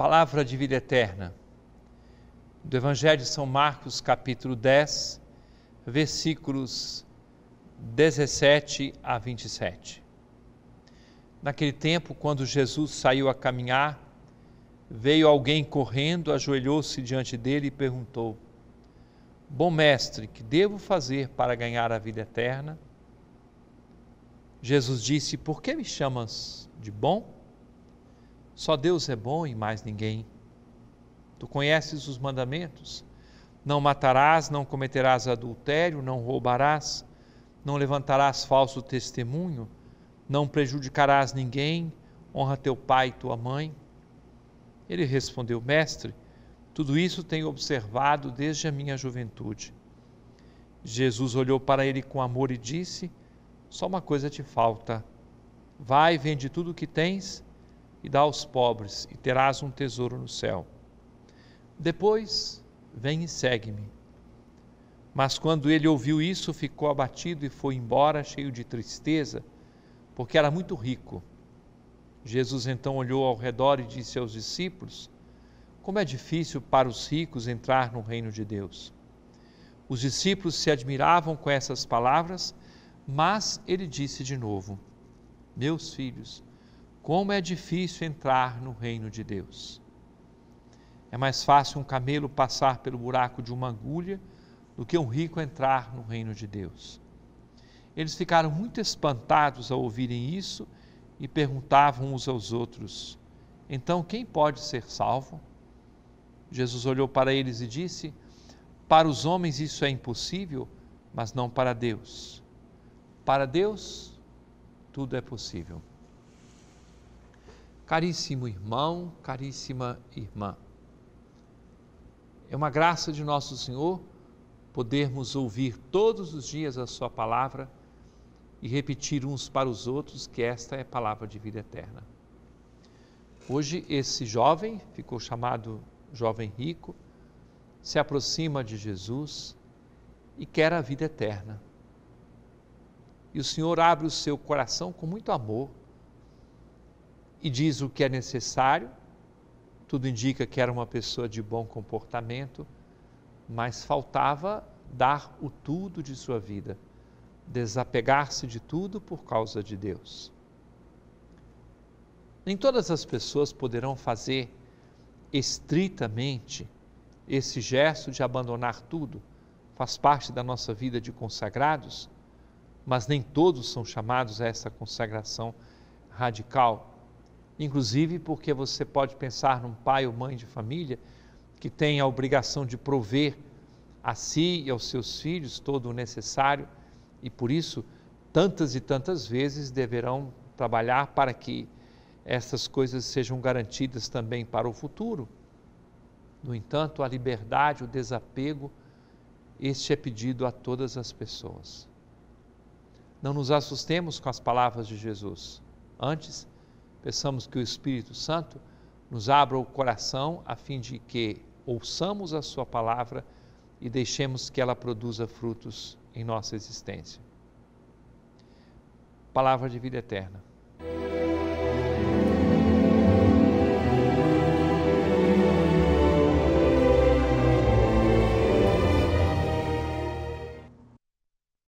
palavra de vida eterna. Do Evangelho de São Marcos, capítulo 10, versículos 17 a 27. Naquele tempo, quando Jesus saiu a caminhar, veio alguém correndo, ajoelhou-se diante dele e perguntou: Bom mestre, que devo fazer para ganhar a vida eterna? Jesus disse: Por que me chamas de bom? Só Deus é bom e mais ninguém. Tu conheces os mandamentos? Não matarás, não cometerás adultério, não roubarás, não levantarás falso testemunho, não prejudicarás ninguém, honra teu pai e tua mãe. Ele respondeu: Mestre, tudo isso tenho observado desde a minha juventude. Jesus olhou para ele com amor e disse: Só uma coisa te falta. Vai, vende tudo o que tens e dá aos pobres, e terás um tesouro no céu. Depois, vem e segue-me. Mas quando ele ouviu isso, ficou abatido e foi embora, cheio de tristeza, porque era muito rico. Jesus então olhou ao redor e disse aos discípulos: Como é difícil para os ricos entrar no reino de Deus. Os discípulos se admiravam com essas palavras, mas ele disse de novo: Meus filhos, como é difícil entrar no reino de Deus. É mais fácil um camelo passar pelo buraco de uma agulha do que um rico entrar no reino de Deus. Eles ficaram muito espantados ao ouvirem isso e perguntavam uns aos outros: Então quem pode ser salvo? Jesus olhou para eles e disse: Para os homens isso é impossível, mas não para Deus. Para Deus, tudo é possível. Caríssimo irmão, caríssima irmã, é uma graça de Nosso Senhor podermos ouvir todos os dias a Sua palavra e repetir uns para os outros que esta é palavra de vida eterna. Hoje, esse jovem, ficou chamado jovem rico, se aproxima de Jesus e quer a vida eterna. E o Senhor abre o seu coração com muito amor e diz o que é necessário. Tudo indica que era uma pessoa de bom comportamento, mas faltava dar o tudo de sua vida, desapegar-se de tudo por causa de Deus. Nem todas as pessoas poderão fazer estritamente esse gesto de abandonar tudo, faz parte da nossa vida de consagrados, mas nem todos são chamados a essa consagração radical inclusive porque você pode pensar num pai ou mãe de família que tem a obrigação de prover a si e aos seus filhos todo o necessário e por isso tantas e tantas vezes deverão trabalhar para que essas coisas sejam garantidas também para o futuro. No entanto, a liberdade, o desapego, este é pedido a todas as pessoas. Não nos assustemos com as palavras de Jesus. Antes, Peçamos que o Espírito Santo nos abra o coração a fim de que ouçamos a Sua palavra e deixemos que ela produza frutos em nossa existência. Palavra de vida eterna.